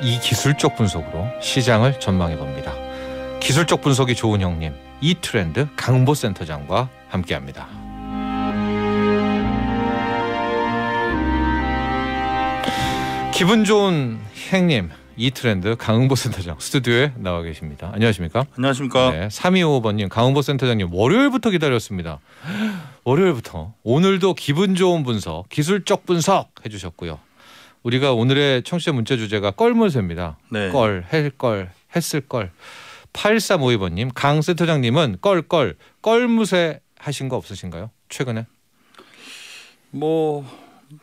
이 기술적 분석으로 시장을 전망해 봅니다. 기술적 분석이 좋은 형님 이 트렌드 강보 센터장과 함께합니다. 기분 좋은 형님이 트렌드 강은보 센터장 스튜디오에 나와 계십니다. 안녕하십니까? 안녕하십니까? 네, 3255번님 강은보 센터장님 월요일부터 기다렸습니다. 월요일부터 오늘도 기분 좋은 분석 기술적 분석 해주셨고요. 우리가 오늘의 청취자 문자 주제가 껄문새입니다 네. 껄, 헬껄, 했을껄. 8352번님, 강세터장님은 껄껄, 껄무새 하신 거 없으신가요? 최근에? 뭐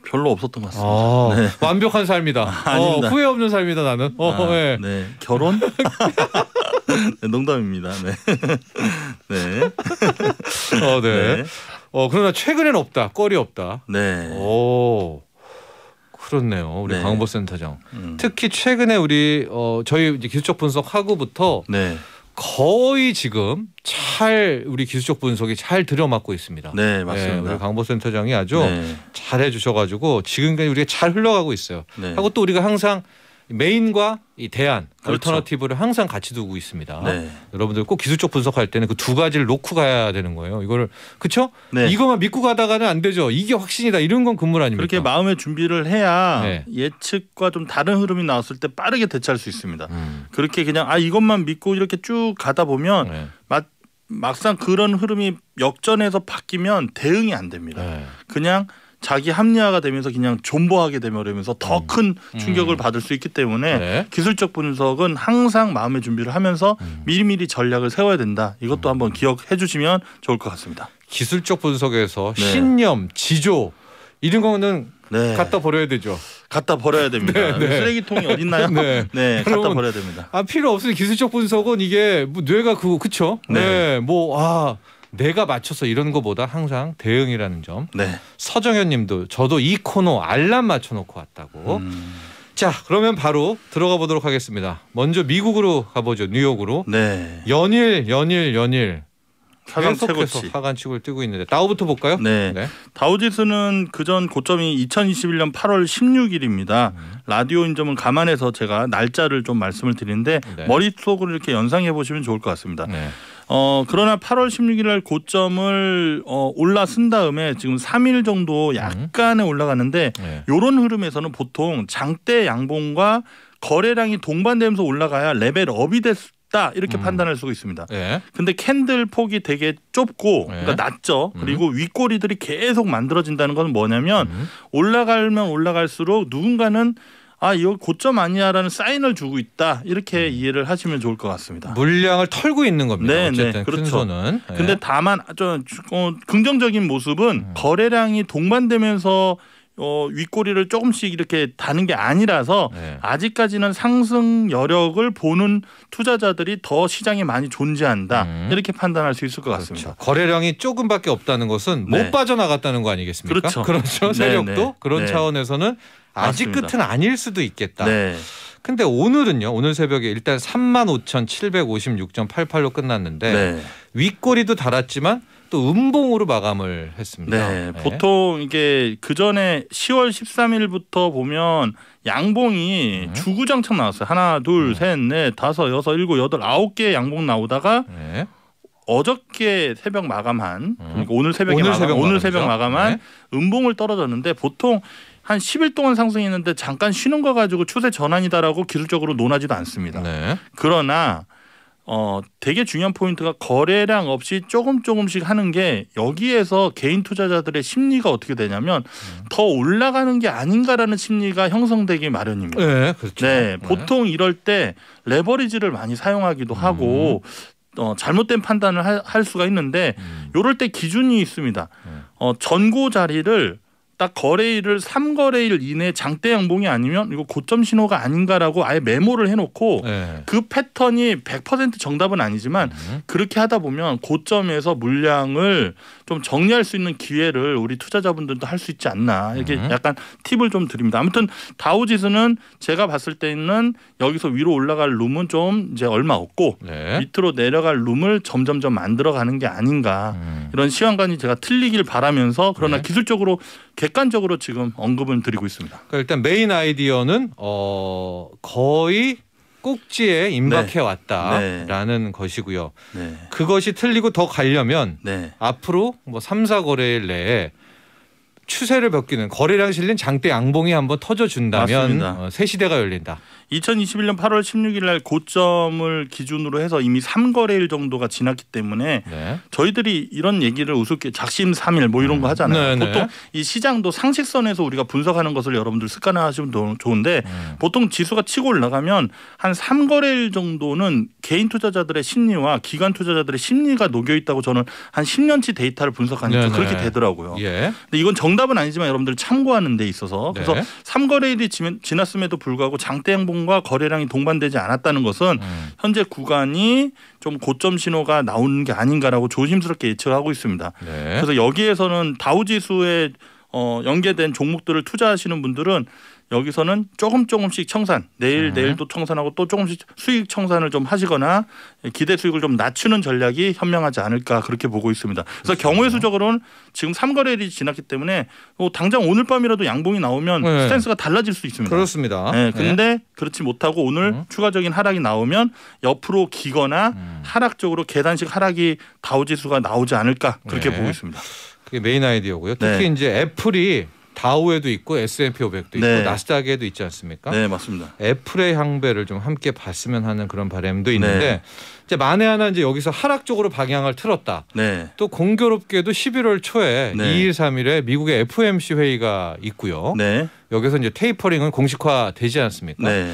별로 없었던 것 같습니다. 아, 네. 완벽한 삶이다. 아, 어, 후회 없는 삶이다 나는. 어, 아, 네. 네. 결혼? 네, 농담입니다. 네. 네. 어, 네. 네. 어, 그러나 최근엔 없다. 꼴이 없다. 네. 오. 그렇네요. 우리 네. 강원보 센터장. 음. 특히 최근에 우리 어, 저희 이제 기술적 분석하고부터 네. 거의 지금 잘 우리 기술적 분석이 잘 들여맞고 있습니다. 네, 맞습니다. 네, 우리 강보 센터장이 아주 네. 잘해 주셔 가지고 지금까지 우리가 잘 흘러가고 있어요. 네. 하고 또 우리가 항상 메인과 이 대안, 그렇죠. 얼터너티브를 항상 같이 두고 있습니다. 네. 여러분들 꼭 기술 적 분석할 때는 그 두 가지를 놓고 가야 되는 거예요. 이거를 그렇죠? 네. 이거만 믿고 가다가는 안 되죠. 이게 확신이다 이런 건 금물 아닙니까? 그렇게 마음의 준비를 해야 네. 예측과 좀 다른 흐름이 나왔을 때 빠르게 대처할 수 있습니다. 음. 그렇게 그냥 아 이것만 믿고 이렇게 쭉 가다 보면 맞 네. 막상 그런 흐름이 역전해서 바뀌면 대응이 안 됩니다. 네. 그냥 자기 합리화가 되면서 그냥 존버하게 되면 그러면서 더큰 음. 음. 충격을 받을 수 있기 때문에 네. 기술적 분석은 항상 마음의 준비를 하면서 음. 미리미리 전략을 세워야 된다. 이것도 한번 기억해 주시면 좋을 것 같습니다. 기술적 분석에서 네. 신념, 지조 이런 거는 네. 갖다 버려야 되죠. 갖다 버려야 됩니다. 네, 네. 쓰레기통이 어딨나요? 네, 네 갖다 버려야 됩니다. 아 필요 없으니 기술적 분석은 이게 뭐 뇌가 그거 그쵸? 네, 네 뭐아 내가 맞춰서 이런 것보다 항상 대응이라는 점. 네. 서정현님도 저도 이 코너 알람 맞춰놓고 왔다고. 음. 자 그러면 바로 들어가 보도록 하겠습니다. 먼저 미국으로 가보죠. 뉴욕으로. 네. 연일 연일 연일 사상 최고치 하간치고 뛰고 있는데 다우부터 볼까요? 네. 네. 다우지수는 그 전 고점이 2021년 8월 16일입니다. 음. 라디오 인점을 감안해서 제가 날짜를 좀 말씀을 드리는데 네. 머릿속으로 이렇게 연상해 보시면 좋을 것 같습니다. 네. 어, 그러나 8월 16일 날 고점을 어, 올라선 다음에 지금 3일 정도 약간의 올라가는데 네. 요런 흐름에서는 보통 장대 양봉과 거래량이 동반되면서 올라가야 레벨업이 됐다 이렇게 음. 판단할 수가 있습니다. 예. 근데 캔들 폭이 되게 좁고 예. 그러니까 낮죠. 음. 그리고 윗꼬리들이 계속 만들어진다는 건 뭐냐면 음. 올라가면 올라갈수록 누군가는 아 이거 고점 아니야라는 사인을 주고 있다 이렇게 음. 이해를 하시면 좋을 것 같습니다. 물량을 털고 있는 겁니다. 네, 네 어쨌든 네, 그렇죠. 큰 예. 근데 다만 좀 아, 어, 긍정적인 모습은 음. 거래량이 동반되면서 어, 윗꼬리를 조금씩 이렇게 다는 게 아니라서 네. 아직까지는 상승 여력을 보는 투자자들이 더 시장에 많이 존재한다 음. 이렇게 판단할 수 있을 것 그렇죠. 같습니다. 거래량이 조금밖에 없다는 것은 네. 못 빠져나갔다는 거 아니겠습니까? 그렇죠. 그렇죠. 세력도 네, 그런 네. 차원에서는 아직 맞습니다. 끝은 아닐 수도 있겠다. 네. 근데 오늘은요. 오늘 새벽에 일단 35,756.88로 끝났는데 네. 윗꼬리도 달았지만 또 음봉으로 마감을 했습니다. 네, 네. 보통 이게 그 전에 10월 13일부터 보면 양봉이 음. 네. 주구장창 나왔어요. 하나, 둘, 음. 셋, 넷, 다섯, 여섯, 일곱, 여덟, 아홉 개의 양봉 나오다가 네. 어저께 새벽 마감한 음. 그러니까 오늘 새벽에 오늘 마감, 새벽 오늘 새벽 마감한 네. 음봉을 떨어졌는데 보통 한 10일 동안 상승했는데 잠깐 쉬는 거 가지고 추세 전환이다라고 기술적으로 논하지도 않습니다. 네. 그러나 어, 되게 중요한 포인트가 거래량 없이 조금 조금씩 하는 게 여기에서 개인 투자자들의 심리가 어떻게 되냐면 음. 더 올라가는 게 아닌가라는 심리가 형성되기 마련입니다. 네, 그렇죠. 네, 네. 보통 이럴 때 레버리지를 많이 사용하기도 음. 하고 어, 잘못된 판단을 하, 할 수가 있는데 음. 이럴 때 기준이 있습니다. 네. 어, 전고 자리를 딱 거래일을 삼거래일 이내 장대 양봉이 아니면 이거 고점 신호가 아닌가라고 아예 메모를 해놓고 네. 그 패턴이 100% 정답은 아니지만 음. 그렇게 하다 보면 고점에서 물량을 좀 정리할 수 있는 기회를 우리 투자자분들도 할 수 있지 않나 이렇게 음. 약간 팁을 좀 드립니다. 아무튼 다우지수는 제가 봤을 때는 여기서 위로 올라갈 룸은 좀 이제 얼마 없고 네. 밑으로 내려갈 룸을 점점점 만들어가는 게 아닌가 음. 이런 시간관이 제가 틀리길 바라면서 그러나 네. 기술적으로 객관적으로 지금 언급은 드리고 있습니다. 그러니까 일단 메인 아이디어는 어 거의 꼭지에 임박해 네. 왔다라는 네. 것이고요. 네. 그것이 틀리고 더 가려면 네. 앞으로 뭐 3, 4거래일 내에 추세를 벗기는 거래량 실린 장대 양봉이 한번 터져준다면 맞새 어, 시대가 열린다. 2021년 8월 16일 날 고점을 기준으로 해서 이미 3거래일 정도가 지났기 때문에 네. 저희들이 이런 얘기를 우습게 작심 삼일뭐 이런 거 음. 하잖아요. 네, 네, 보통 이 시장도 상식선에서 우리가 분석하는 것을 여러분들 습관화하시면 좋은데 음. 보통 지수가 치고 올라가면 한 3거래일 정도는 개인 투자자들의 심리와 기관 투자자들의 심리가 녹여 있다고 저는 한 10년치 데이터를 분석하니까 네, 네. 그렇게 되더라고요. 예. 근데 이건 정 정답은 아니지만 여러분들 참고하는 데 있어서 네. 그래서 네. 3거래일이 지났음에도 불구하고 장대 양봉과 거래량이 동반되지 않았다는 것은 음. 현재 구간이 좀 고점 신호가 나오는 게 아닌가라고 조심스럽게 예측하고 있습니다. 네. 그래서 여기에서는 다우지수의 어, 연계된 종목들을 투자하시는 분들은 여기서는 조금 조금씩 청산 내일 네. 내일도 청산하고 또 조금씩 수익 청산을 좀 하시거나 기대 수익을 좀 낮추는 전략이 현명하지 않을까 그렇게 보고 있습니다. 그래서 경우의 수적으로는 지금 삼거래일이 지났기 때문에 뭐 당장 오늘 밤이라도 양봉이 나오면 네. 스탠스가 달라질 수 있습니다. 그렇습니다. 네, 근데 네. 그렇지 못하고 오늘 음. 추가적인 하락이 나오면 옆으로 기거나 음. 하락 적으로 계단식 하락이 다우지수가 나오지 않을까 그렇게 네. 보고 있습니다. 그게 메인 아이디어고요. 네. 특히 네. 이제 애플이 다우에도 있고 S&P 500도 있고 네. 나스닥에도 있지 않습니까? 네, 맞습니다. 애플의 향배를 좀 함께 봤으면 하는 그런 바람도 네. 있는데 네. 이제 만에 하나 이제 여기서 하락 쪽으로 방향을 틀었다. 네. 또 공교롭게도 11월 초에 네. 2일 3일에 미국의 FOMC 회의가 있고요. 네. 여기서 이제 테이퍼링은 공식화되지 않습니까? 네.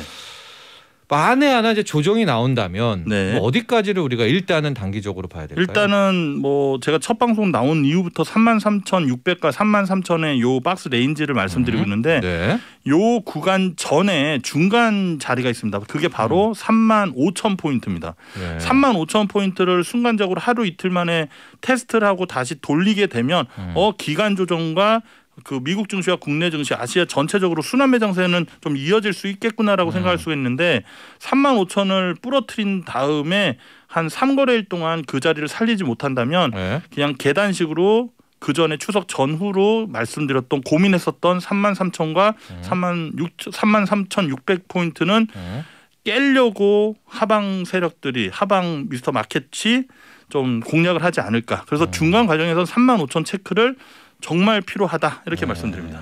만에 뭐 하나 이제 조정이 나온다면 네. 뭐 어디까지를 우리가 일단은 단기적으로 봐야 될까요? 일단은 뭐 제가 첫 방송 나온 이후부터 33,600과 33,000의 요 박스 레인지를 말씀드리고 음. 있는데 네. 요 구간 전에 중간 자리가 있습니다. 그게 바로 음. 35,000 포인트입니다. 네. 35,000 포인트를 순간적으로 하루 이틀 만에 테스트를 하고 다시 돌리게 되면 음. 어 기간 조정과 그 미국 증시와 국내 증시, 아시아 전체적으로 순환 매장세는 좀 이어질 수 있겠구나라고 네. 생각할 수가 있는데 3만 5천을 뿌러뜨린 다음에 한 3거래일 동안 그 자리를 살리지 못한다면 네. 그냥 계단식으로 그 전에 추석 전후로 말씀드렸던 고민했었던 3만 3천과 네. 3만 6 3만 3천 6백 포인트는 네. 깰려고 하방 세력들이 하방 미스터 마켓이 좀 공략을 하지 않을까. 그래서 네. 중간 과정에서 3만 5천 체크를 정말 필요하다 이렇게 네. 말씀드립니다.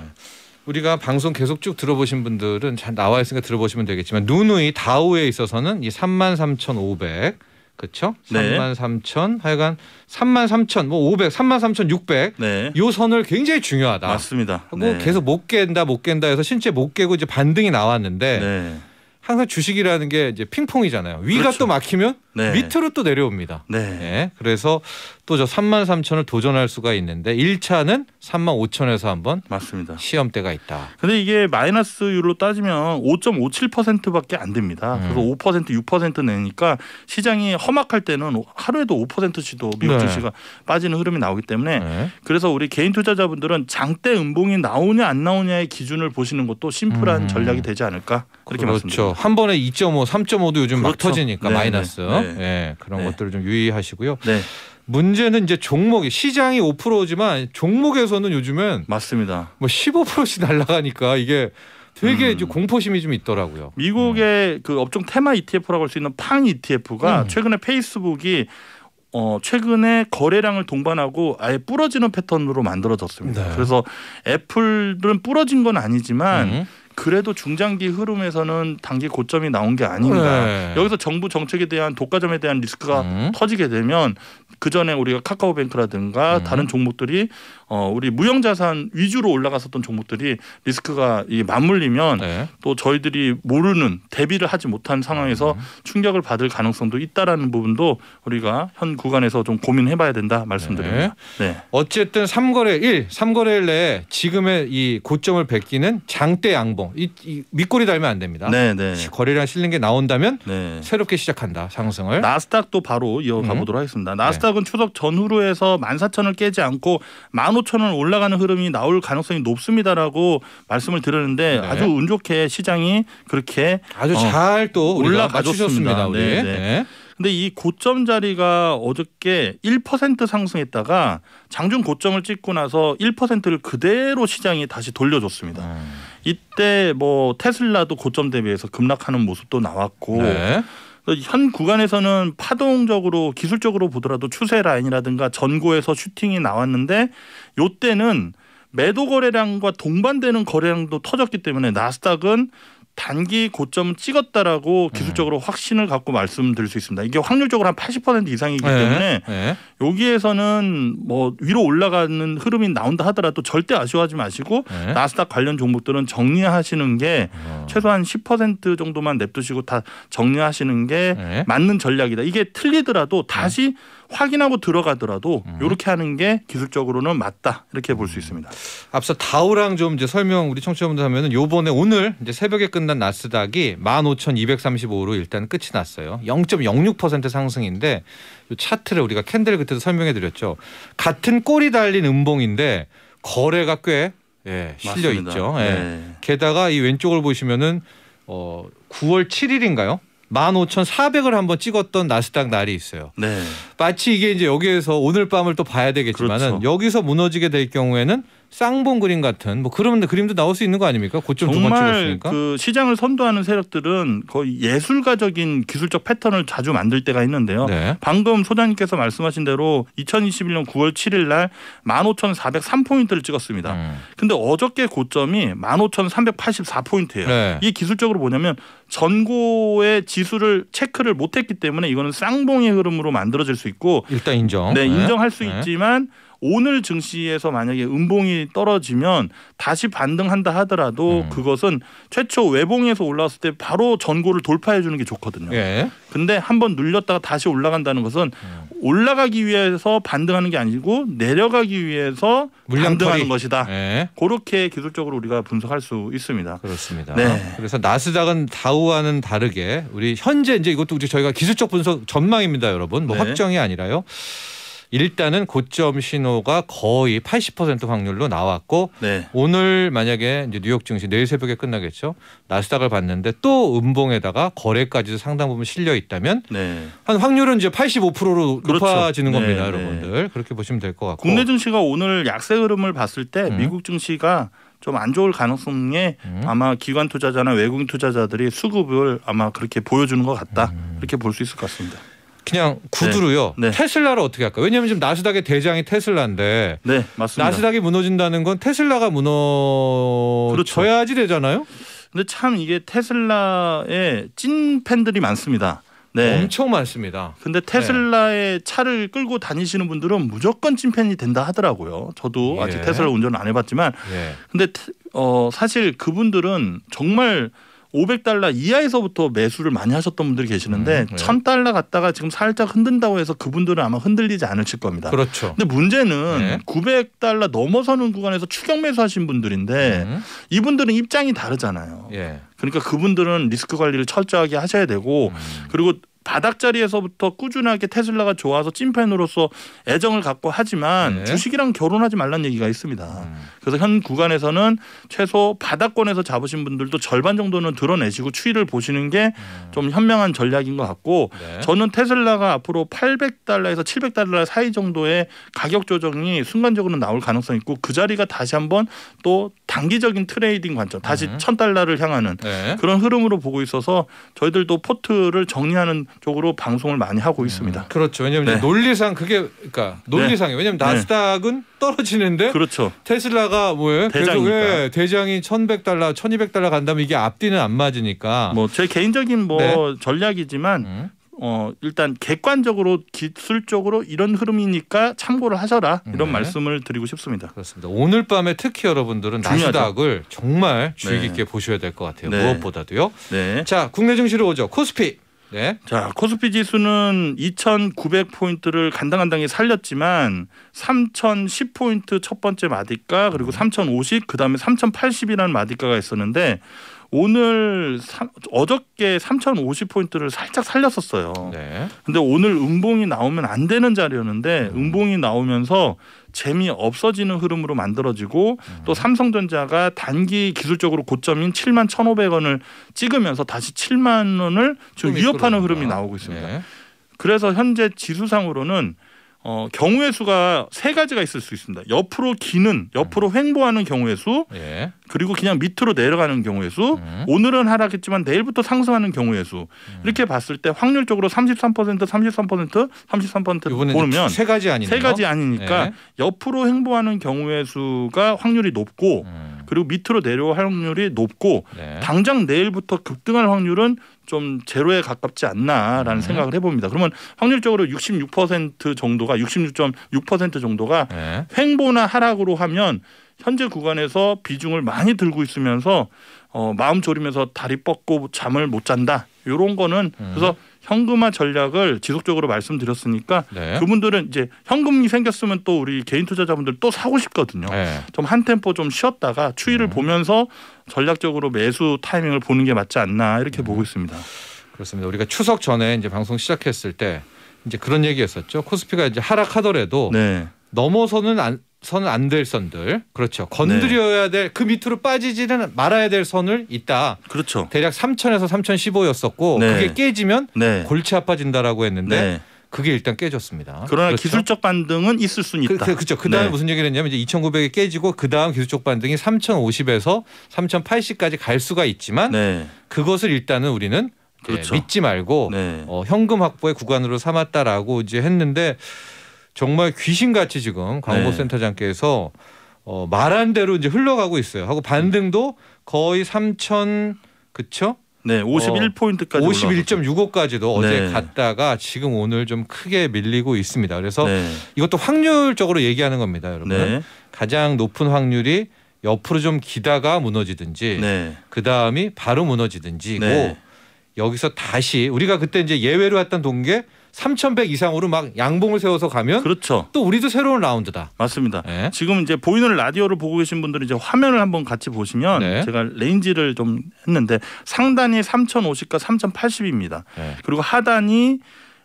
우리가 방송 계속 쭉 들어보신 분들은 잘 나와 있으니까 들어보시면 되겠지만 누누이 다우에 있어서는 이33,500 그렇죠? 네. 3 3 0 하여간 3 3 0 0뭐 500, 33,600 네. 요 선을 굉장히 중요하다. 맞습니다. 고 네. 계속 못 깬다 못 깬다 해서 실제 못 깨고 이제 반등이 나왔는데 네. 항상 주식이라는 게 이제 핑퐁이잖아요. 위가 그렇죠. 또 막히면 네. 밑으로 또 내려옵니다. 네. 네. 그래서 또 저 3만 3천을 도전할 수가 있는데 1차는 3만 5천에서 한번 맞습니다. 시험대가 있다. 근데 이게 마이너스율로 따지면 5.57%밖에 안 됩니다. 음. 그래서 5% 6% 내니까 시장이 험악할 때는 하루에도 5%씩도 미국 증시가 빠지는 흐름이 나오기 때문에 네. 그래서 우리 개인 투자자분들은 장대 음봉이 나오냐 안 나오냐의 기준을 보시는 것도 심플한 음. 전략이 되지 않을까 그렇게 그렇죠. 말씀드립니다. 한 번에 2.5, 3.5도 요즘 그렇죠. 막 터지니까 네네. 마이너스. 네, 네. 네. 예. 네 그런 것들을 좀 유의하시고요. 네. 문제는 이제 종목이 시장이 5%지만 종목에서는 요즘엔 맞습니다. 뭐 15%씩 날라가니까 이게 되게 음. 공포심이 좀 있더라고요. 미국의 음. 그 업종 테마 ETF라고 할 수 있는 팡 ETF가 음. 최근에 페이스북이 어, 최근에 거래량을 동반하고 아예 부러지는 패턴으로 만들어졌습니다. 네. 그래서 애플은 부러진 건 아니지만 음. 그래도 중장기 흐름에서는 단기 고점이 나온 게 아닌가. 네. 여기서 정부 정책에 대한 독과점에 대한 리스크가 음. 터지게 되면 그 전에 우리가 카카오뱅크라든가 음. 다른 종목들이 어 우리 무형자산 위주로 올라갔었던 종목들이 리스크가 이 맞물리면 네. 또 저희들이 모르는 대비를 하지 못한 상황에서 음. 충격을 받을 가능성도 있다라는 부분도 우리가 현 구간에서 좀 고민해봐야 된다 말씀드립니다. 네. 네. 어쨌든 삼거래일 삼거래일 내에 지금의 이 고점을 뵙기는 장대 양봉. 이, 이밑꼬이 달면 안 됩니다. 네네. 네. 거래량 실린 게 나온다면 네. 새롭게 시작한다 상승을. 나스닥도 바로 이어가 보도록 음. 하겠습니다. 나스닥은 네. 추석 전후로 해서 14,000을 깨지 않고 15,000을 올라가는 흐름이 나올 가능성이 높습니다라고 말씀을 드렸는데 네. 아주 운 좋게 시장이 그렇게 아주 어, 잘또 올라가셨습니다우 네, 네. 네. 근데 이 고점 자리가 어저께 1% 상승했다가 장중 고점을 찍고 나서 1%를 그대로 시장이 다시 돌려줬습니다. 음. 이때 뭐 테슬라도 고점 대비해서 급락하는 모습도 나왔고 네. 현 구간에서는 파동적으로 기술적으로 보더라도 추세 라인이라든가 전고에서 슈팅이 나왔는데 요때는 매도 거래량과 동반되는 거래량도 터졌기 때문에 나스닥은 단기 고점 찍었다라고 네. 기술적으로 네. 확신을 갖고 말씀드릴 수 있습니다. 이게 확률적으로 한 80% 이상이기 네. 때문에 네. 여기에서는 뭐 위로 올라가는 흐름이 나온다 하더라도 절대 아쉬워하지 마시고 네. 나스닥 관련 종목들은 정리하시는 게 어. 최소한 10% 정도만 냅두시고 다 정리하시는 게 네. 맞는 전략이다. 이게 틀리더라도 다시 확인하고 들어가더라도 음. 이렇게 하는 게 기술적으로는 맞다 이렇게 볼수 음. 있습니다. 앞서 다우랑 좀 이제 설명 우리 청취자분들 하면은 요번에 오늘 이제 새벽에 끝난 나스닥이 15,235로 일단 끝이 났어요. 0.06% 상승인데 요 차트를 우리가 캔들 그때도 설명해 드렸죠. 같은 꼬리 달린 음봉인데 거래가 꽤 예, 실려 맞습니다. 있죠. 예. 네. 게다가 이 왼쪽을 보시면은 어 9월 7일인가요? 15,400을 한번 찍었던 나스닥 날이 있어요. 네. 마치 이게 이제 여기에서 오늘 밤을 또 봐야 되겠지만은 그렇죠. 여기서 무너지게 될 경우에는 쌍봉 그림 같은 뭐 그런 러 그림도 나올 수 있는 거 아닙니까? 고점 두 번 찍었으니까. 그 시장을 선도하는 세력들은 거의 예술가적인 기술적 패턴을 자주 만들 때가 있는데요. 네. 방금 소장님께서 말씀하신 대로 2021년 9월 7일 날 15,403포인트를 찍었습니다. 음. 근데 어저께 고점이 15,384포인트예요. 네. 이게 기술적으로 뭐냐면 전고의 지수를 체크를 못 했기 때문에 이거는 쌍봉의 흐름으로 만들어질 수 있고 일단 인정. 네, 네. 인정할 수 네. 있지만 오늘 증시에서 만약에 음봉이 떨어지면 다시 반등한다 하더라도 음. 그것은 최초 외봉에서 올라왔을 때 바로 전고를 돌파해 주는 게 좋거든요. 예. 근데 한 번 눌렸다가 다시 올라간다는 것은 음. 올라가기 위해서 반등하는 게 아니고 내려가기 위해서 물량 반등하는 것이다. 예. 그렇게 기술적으로 우리가 분석할 수 있습니다. 그렇습니다. 네. 그래서 나스닥은 다우와는 다르게 우리 현재 이제 이것도 우리 저희가 기술적 분석 전망입니다, 여러분. 뭐 네. 확정이 아니라요. 일단은 고점 신호가 거의 80% 확률로 나왔고 네. 오늘 만약에 이제 뉴욕 증시 내일 새벽에 끝나겠죠. 나스닥을 봤는데 또 음봉에다가 거래까지도 상당 부분 실려 있다면 네. 한 확률은 이제 85%로 그렇죠. 높아지는 네, 겁니다, 네. 여러분들. 그렇게 보시면 될 것 같고. 국내 증시가 오늘 약세 흐름을 봤을 때 음. 미국 증시가 좀 안 좋을 가능성에 음. 아마 기관 투자자나 외국인 투자자들이 수급을 아마 그렇게 보여주는 것 같다. 음. 이렇게 볼 수 있을 것 같습니다. 그냥 구두로요. 네. 네. 테슬라를 어떻게 할까? 왜냐하면 지금 나스닥의 대장이 테슬라인데 네, 맞습니다. 나스닥이 무너진다는 건 테슬라가 무너져야지 그렇죠. 되잖아요. 근데 참 이게 테슬라의 찐 팬들이 많습니다. 네. 엄청 많습니다. 근데 테슬라의 네. 차를 끌고 다니시는 분들은 무조건 찐팬이 된다 하더라고요. 저도 아직 예. 테슬라 운전을 안 해봤지만, 예. 근데 어, 사실 그분들은 정말 500달러 이하에서부터 매수를 많이 하셨던 분들이 계시는데 음, 1000달러 예. 갔다가 지금 살짝 흔든다고 해서 그분들은 아마 흔들리지 않으실 겁니다. 그렇죠. 근데 문제는 네. 900달러 넘어서는 구간에서 추격 매수하신 분들인데 음. 이분들은 입장이 다르잖아요. 예. 그러니까 그분들은 리스크 관리를 철저하게 하셔야 되고 음. 그리고 바닥자리에서부터 꾸준하게 테슬라가 좋아서 찐팬으로서 애정을 갖고 하지만 네. 주식이랑 결혼하지 말란 얘기가 있습니다. 음. 그래서 현 구간에서는 최소 바닥권에서 잡으신 분들도 절반 정도는 드러내시고 추이를 보시는 게좀 음. 현명한 전략인 것 같고 네. 저는 테슬라가 앞으로 800달러에서 700달러 사이 정도의 가격 조정이 순간적으로 나올 가능성이 있고 그 자리가 다시 한번 또 단기적인 트레이딩 관점 다시 네. 천 달러를 향하는 네. 그런 흐름으로 보고 있어서 저희들도 포트를 정리하는 쪽으로 방송을 많이 하고 음. 있습니다. 음. 그렇죠. 왜냐하면 네. 논리상 그게 그러니까 논리상에 네. 왜냐하면 네. 나스닥은 떨어지는데 그렇죠. 테슬라가 뭐예요? 대장 예, 대장이 1 1달러1 2 0달러 간다면 이게 앞뒤는 안 맞으니까. 뭐 제 개인적인 뭐 네. 전략이지만 음. 어 일단 객관적으로 기술적으로 이런 흐름이니까 참고를 하셔라 이런 네. 말씀을 드리고 싶습니다. 그렇습니다. 오늘 밤에 특히 여러분들은 중요하죠. 나스닥을 정말 네. 주의 깊게 네. 보셔야 될 것 같아요. 네. 무엇보다도요. 네. 자 국내 증시로 오죠 코스피. 네. 자, 코스피 지수는 2,900포인트를 간당간당히 살렸지만 3,010포인트 첫 번째 마디가 그리고 3,050 그다음에 3,080이라는 마디가가 있었는데 오늘 사, 어저께 3,050포인트를 살짝 살렸었어요. 그런데 네. 오늘 음봉이 나오면 안 되는 자리였는데 음. 봉이 나오면서 재미 없어지는 흐름으로 만들어지고 음. 또 삼성전자가 단기 기술적으로 고점인 7만 1,500원을 찍으면서 다시 7만 원을 지금 위협하는 흐름이 나오고 있습니다. 네. 그래서 현재 지수상으로는 어, 경우의 수가 세 가지가 있을 수 있습니다. 옆으로 기는 옆으로 음. 횡보하는 경우의 수, 예. 그리고 그냥 밑으로 내려가는 경우의 수, 음. 오늘은 하락했지만 내일부터 상승하는 경우의 수 음. 이렇게 봤을 때 확률적으로 33% 33% 33% 보면 세 가지 아니세 가지 아니니까 예. 옆으로 횡보하는 경우의 수가 확률이 높고. 음. 그리고 밑으로 내려올 확률이 높고 네. 당장 내일부터 급등할 확률은 좀 제로에 가깝지 않나라는 음. 생각을 해봅니다. 그러면 확률적으로 66% 정도가 66.6% 정도가 네. 횡보나 하락으로 하면 현재 구간에서 비중을 많이 들고 있으면서 어, 마음 졸이면서 다리 뻗고 잠을 못 잔다 이런 거는 음. 그래서 현금화 전략을 지속적으로 말씀드렸으니까 네. 그분들은 이제 현금이 생겼으면 또 우리 개인 투자자분들 또 사고 싶거든요. 네. 좀한 템포 좀 쉬었다가 추이를 음. 보면서 전략적으로 매수 타이밍을 보는 게 맞지 않나 이렇게 음. 보고 있습니다. 그렇습니다. 우리가 추석 전에 이제 방송 시작했을 때 이제 그런 얘기했었죠. 코스피가 이제 하락하더라도 네. 넘어서는 안, 선은 안 될 선들 그렇죠 건드려야 네. 될그 밑으로 빠지지는 말아야 될 선을 있다 그렇죠 대략 3천에서 3,015였었고 네. 그게 깨지면 네. 골치 아파진다라고 했는데 네. 그게 일단 깨졌습니다 그러나 그렇죠? 기술적 반등은 있을 수 그, 있다 그, 그 렇죠 그다음에 네. 무슨 얘기를 했냐면 이제 2,900이 깨지고 그다음 기술적 반등이 3,050에서 3,080까지 갈 수가 있지만 네. 그것을 일단은 우리는 그렇죠. 믿지 말고 어, 현금 확보의 구간으로 삼았다라고 이제 했는데 정말 귀신같이 지금 광고센터장께서 네. 어, 말한 대로 이제 흘러가고 있어요. 하고 반등도 거의 3천 그쵸? 네, 51포인트까지 어, 51.65까지도 어제 네. 갔다가 지금 오늘 좀 크게 밀리고 있습니다. 그래서 네. 이것도 확률적으로 얘기하는 겁니다, 여러분. 네. 가장 높은 확률이 옆으로 좀 기다가 무너지든지 네. 그다음이 바로 무너지든지고 네. 여기서 다시 우리가 그때 이제 예외로 했던 동계 3,100 이상으로 막 양봉을 세워서 가면 그렇죠. 또 우리도 새로운 라운드다. 맞습니다. 네. 지금 이제 보이는 라디오를 보고 계신 분들은 이제 화면을 한번 같이 보시면 네. 제가 레인지를 좀 했는데 상단이 3,050과 3,080입니다. 네. 그리고 하단이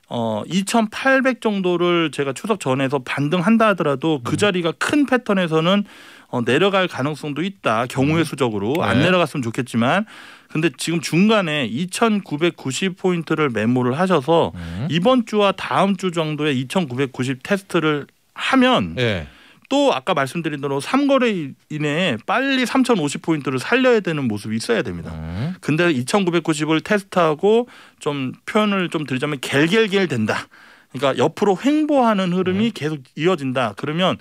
어, 2,800 정도를 제가 추석 전에서 반등한다 하더라도 그 음. 자리가 큰 패턴에서는 어, 내려갈 가능성도 있다. 경우의 음. 수적으로 네. 안 내려갔으면 좋겠지만 근데 지금 중간에 2,990포인트를 메모를 하셔서 음. 이번 주와 다음 주 정도에 2,990 테스트를 하면 네. 또 아까 말씀드린 대로 3거래 이내에 빨리 3,050포인트를 살려야 되는 모습이 있어야 됩니다. 음. 근데 2,990을 테스트하고 좀 표현을 좀 드리자면 갤갤갤 된다. 그러니까 옆으로 횡보하는 흐름이 네. 계속 이어진다. 그러면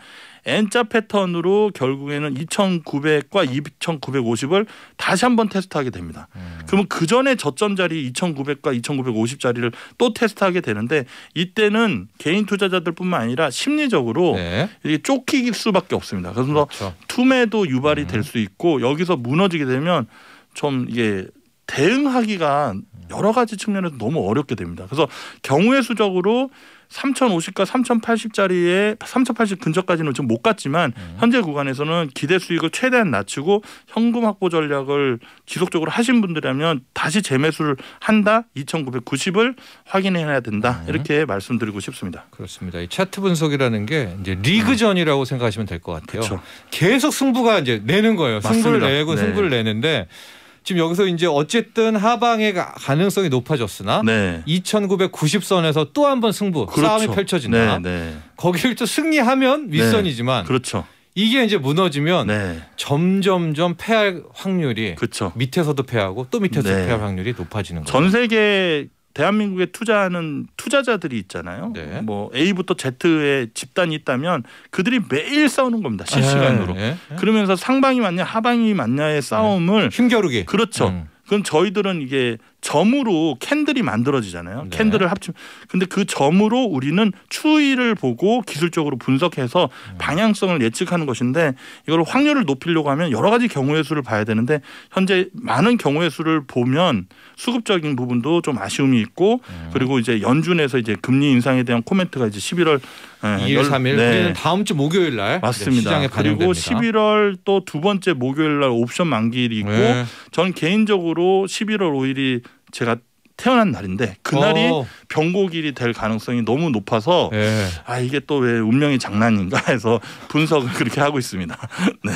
N자 패턴으로 결국에는 2,900과 2,950을 다시 한번 테스트하게 됩니다. 음. 그러면 그 전에 저점 자리 2,900과 2,950 자리를 또 테스트하게 되는데 이때는 개인 투자자들뿐만 아니라 심리적으로 네. 이게 쫓길 수밖에 없습니다. 그래서 뭐 그렇죠. 투매도 유발이 음. 될수 있고 여기서 무너지게 되면 좀 이게 대응하기가 음. 여러 가지 측면에서 너무 어렵게 됩니다. 그래서 경우의 수적으로 3,050과 3 0 8 0짜리에3,080 근접까지는 좀 못 갔지만 음. 현재 구간에서는 기대 수익을 최대한 낮추고 현금 확보 전략을 지속적으로 하신 분들이라면 다시 재매수를 한다 2,990을 확인해야 된다 음. 이렇게 말씀드리고 싶습니다. 그렇습니다. 이 차트 분석이라는 게 이제 리그전이라고 음. 생각하시면 될 것 같아요. 그쵸. 그렇죠. 계속 승부가 이제 내는 거예요. 맞습니다. 승부를 내고 네. 승부를 내는데. 지금 여기서 이제 어쨌든 하방의 가능성이 높아졌으나 네. 2,990선에서 또한번 승부 그렇죠. 싸움이 펼쳐진다. 네, 네. 거기를 또 승리하면 네, 윗선이지만 그렇죠. 이게 이제 무너지면 네. 점점점 패할 확률이 그쵸. 그렇죠. 밑에서도 패하고 또 밑에서 네. 패할 확률이 높아지는 거죠전 세계 대한민국에 투자하는 투자자들이 있잖아요. 네. 뭐 A부터 Z의 집단이 있다면 그들이 매일 싸우는 겁니다. 실시간으로. 네, 네. 그러면서 상방이 맞냐 하방이 맞냐의 싸움을 네. 힘겨루기. 그렇죠. 음. 그럼 저희들은 이게 점으로 캔들이 만들어지잖아요. 네. 캔들을 합치면 근데 그 점으로 우리는 추이를 보고 기술적으로 분석해서 음. 방향성을 예측하는 것인데 이걸 확률을 높이려고 하면 여러 가지 경우의 수를 봐야 되는데 현재 많은 경우의 수를 보면 수급적인 부분도 좀 아쉬움이 있고 음. 그리고 이제 연준에서 이제 금리 인상에 대한 코멘트가 이제 11월 2월 3일 네. 우리 다음 주 목요일 날 맞습니다. 시장에 그리고 됩니다. 11월 또 두 번째 목요일 날 옵션 만기일이 있고 네. 전 개인적으로 11월 5일이 제가 태어난 날인데 그날이 오. 어. 병고길이될 가능성이 너무 높아서 예. 아 이게 또 왜 운명의 장난인가 해서 분석을 그렇게 하고 있습니다. 네.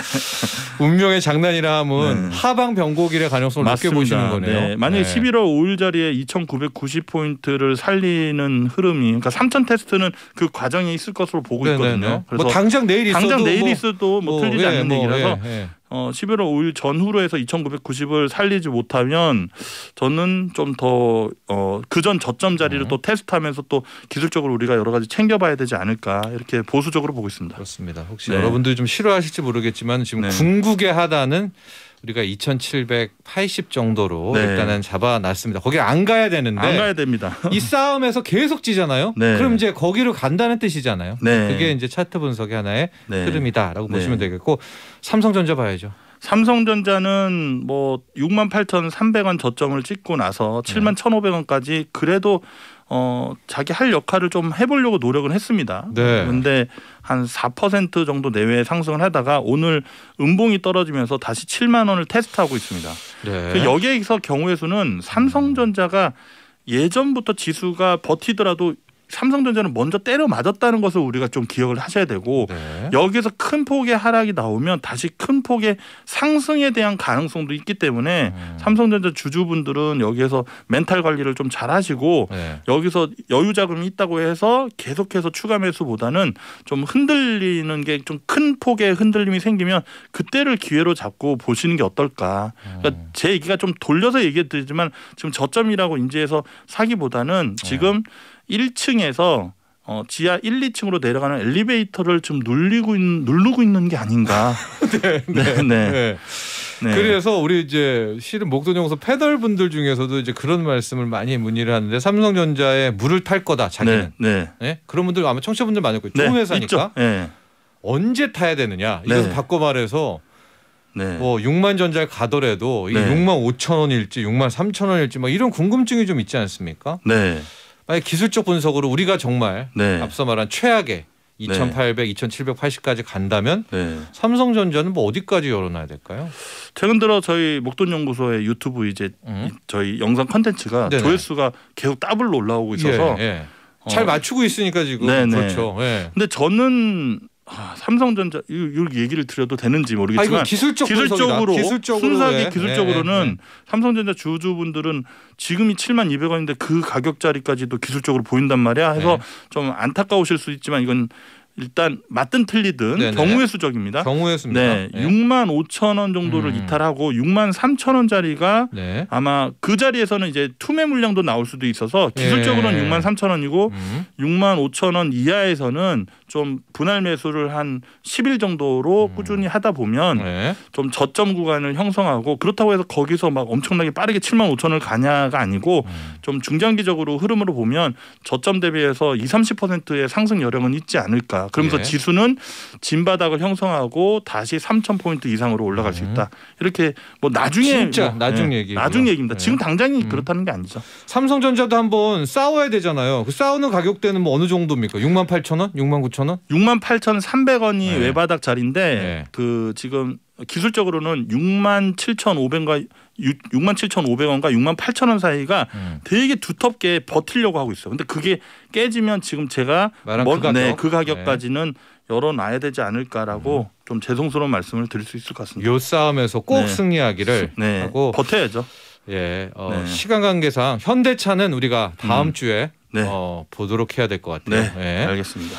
운명의 장난이라 하면 네. 하방 병고길의 가능성을 맞습니다. 높게 보시는 거네요. 네. 만약에 11월 5일 자리에 2,990포인트를 살리는 흐름이 그러니까 3천 테스트는 그 과정에 있을 것으로 보고 네, 네, 있거든요. 뭐 그래서 뭐 당장 내일 있어도 당장 내일 뭐, 있어도 뭐, 뭐 틀리지 예, 않는 뭐, 얘기라서 예, 예. 어, 11월 5일 전후로 해서 2,990을 살리지 못하면 저는 좀 더 어, 그 전 저점 자리를 네. 또 테스트하면서 또 기술적으로 우리가 여러 가지 챙겨봐야 되지 않을까 이렇게 보수적으로 보고 있습니다. 그렇습니다. 혹시 네. 여러분들이 좀 싫어하실지 모르겠지만 지금 네. 궁극의 하단은 우리가 2,780 정도로 네. 일단은 잡아놨습니다. 거기 안 가야 되는데 안 가야 됩니다. 이 싸움에서 계속 지잖아요. 네. 그럼 이제 거기로 간다는 뜻이잖아요. 네. 그게 이제 차트 분석의 하나의 네. 흐름이다라고 네. 보시면 되겠고 삼성전자 봐야죠. 삼성전자는 뭐6 8,300원 저점을 찍고 나서 7 1,500원까지 그래도 어 자기 할 역할을 좀 해보려고 노력을 했습니다. 네. 근데 한 4% 정도 내외 상승을 하다가 오늘 음봉이 떨어지면서 다시 7만 원을 테스트하고 있습니다. 네. 그 여기에서 경우의 수는 삼성전자가 예전부터 지수가 버티더라도 삼성전자는 먼저 때려 맞았다는 것을 우리가 좀 기억을 하셔야 되고 네. 여기서 큰 폭의 하락이 나오면 다시 큰 폭의 상승에 대한 가능성도 있기 때문에 음. 삼성전자 주주분들은 여기에서 멘탈 관리를 좀 잘하시고 네. 여기서 여유 자금이 있다고 해서 계속해서 추가 매수보다는 좀 흔들리는 게 좀 큰 폭의 흔들림이 생기면 그때를 기회로 잡고 보시는 게 어떨까. 그러니까 음. 제 얘기가 좀 돌려서 얘기해 드리지만 지금 저점이라고 인지해서 사기보다는 네. 지금 네. 1층에서 어, 지하 1, 2층으로 내려가는 엘리베이터를 좀 눌리고 있, 누르고 있는 게 아닌가. 네, 네, 네, 네, 그래서 우리 이제 실은 목동연구소 패널 분들 중에서도 이제 그런 말씀을 많이 문의를 하는데 삼성전자에 물을 탈 거다 자기는. 네, 네. 그런 분들 아마 청취분들 많을 거예요. 좋은 회사니까. 언제 타야 되느냐. 이것을 바꿔 말해서 네. 뭐 6만 전자에 가더라도 이게 6만 5천 원일지 6만 3천 원일지 막 이런 궁금증이 좀 있지 않습니까? 네. 만약 기술적 분석으로 우리가 정말 네. 앞서 말한 최악의 2,800, 2,780까지 간다면 네. 삼성전자는 뭐 어디까지 열어놔야 될까요? 최근 들어 저희 목돈 연구소의 유튜브 이제 음. 저희 영상 컨텐츠가 네네. 조회수가 계속 더블로 올라오고 있어서 예, 예. 잘 어. 맞추고 있으니까 지금 네네. 네. 그렇죠. 네. 근데 저는 아, 삼성전자 이, 렇게 얘기를 드려도 되는지 모르겠지만 아, 기술적 기술적으로 기술적으로 순수하게 네. 예, 예, 기술적으로는 네. 삼성전자 주주분들은 지금이 7만 200원인데 그 가격짜리까지도 기술적으로 보인단 말이야. 해서 네. 좀 안타까우실 수 있지만 이건 일단 맞든 틀리든 네네. 경우의 수적입니다. 경우의 수입니다. 네, 네. 6만 5천 원 정도를 음. 이탈하고 6만 3천 원짜리가 네. 아마 그 자리에서는 이제 투매 물량도 나올 수도 있어서 네. 기술적으로는 예. 6만 3천 원이고 음. 6만 5천 원 이하에서는 좀 분할 매수를 한 10일 정도로 음. 꾸준히 하다 보면 네. 좀 저점 구간을 형성하고 그렇다고 해서 거기서 막 엄청나게 빠르게 7만 5천 원을 가냐가 아니고 음. 좀 중장기적으로 흐름으로 보면 저점 대비해서 2, 30%의 상승 여력은 있지 않을까. 그러면서 예. 지수는 진바닥을 형성하고 다시 3천 포인트 이상으로 올라갈 음. 수 있다. 이렇게 뭐 나중에 진짜 뭐, 나중 예. 얘기 나중 얘기입니다. 예. 지금 당장이 음. 그렇다는 게 아니죠. 삼성전자도 한번 싸워야 되잖아요. 그 싸우는 가격대는 뭐 어느 정도입니까? 6만 8천 원, 6만 9천 원? 6만 8천 300원이 외바닥 자리인데 네. 그 지금 기술적으로는 6만 7,500원과 6만 7,500원과 6만 8,000원 사이가 음. 되게 두텁게 버틸려고 하고 있어. 근데 그게 깨지면 지금 제가 먼, 그, 네, 그 가격까지는 네. 열어놔야 되지 않을까라고 음. 좀 죄송스러운 말씀을 드릴 수 있을 것 같습니다. 요 싸움에서 꼭 네. 승리하기를 네. 하고 버텨야죠. 예, 어, 네. 시간 관계상 현대차는 우리가 다음 음. 주에 네. 어, 보도록 해야 될 것 같아요. 네, 예. 알겠습니다.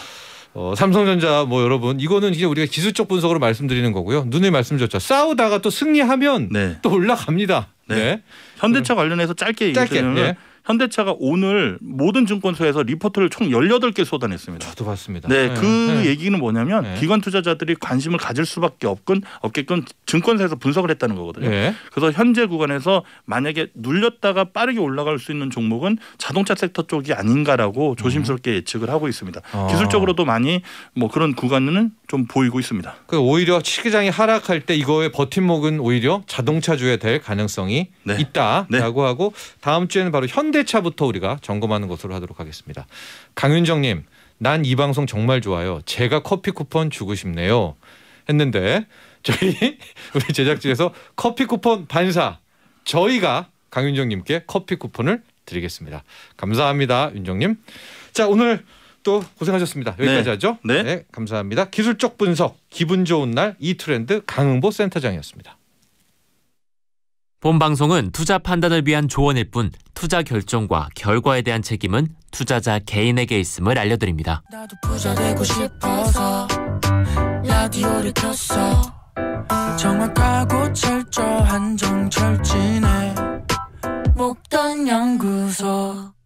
어, 삼성전자 뭐 여러분 이거는 이제 우리가 기술적 분석으로 말씀드리는 거고요. 눈에 말씀드렸죠. 싸우다가 또 승리하면 네. 또 올라갑니다. 네. 네. 현대차 관련해서 짧게, 짧게 얘기하면 예. 네. 현대차가 오늘 모든 증권사에서 리포트를 총 18개 쏟아냈습니다. 저도 봤습니다. 네, 네. 그 네. 얘기는 뭐냐면 네. 기관 투자자들이 관심을 가질 수밖에 없건 없게끔 증권사에서 분석을 했다는 거거든요. 네. 그래서 현재 구간에서 만약에 눌렸다가 빠르게 올라갈 수 있는 종목은 자동차 섹터 쪽이 아닌가라고 조심스럽게 예측을 하고 있습니다. 아. 기술적으로도 많이 뭐 그런 구간은 좀 보이고 있습니다. 그 오히려 시장이 하락할 때 이거의 버팀목은 오히려 자동차주에 될 가능성이 네. 있다라고 네. 하고 다음 주에는 바로 현대 세대차부터 우리가 점검하는 것으로 하도록 하겠습니다. 강윤정님, 난 이 방송 정말 좋아요. 제가 커피 쿠폰 주고 싶네요. 했는데 저희 우리 제작진에서 커피 쿠폰 반사 저희가 강윤정님께 커피 쿠폰을 드리겠습니다. 감사합니다, 윤정님. 자 오늘 또 고생하셨습니다. 네. 여기까지 네. 하죠. 네. 네, 감사합니다. 기술적 분석 기분 좋은 날 이트렌드 강흥보 센터장이었습니다. 본 방송은 투자 판단을 위한 조언일 뿐 투자 결정과 결과에 대한 책임은 투자자 개인에게 있음을 알려드립니다. 목단 연구소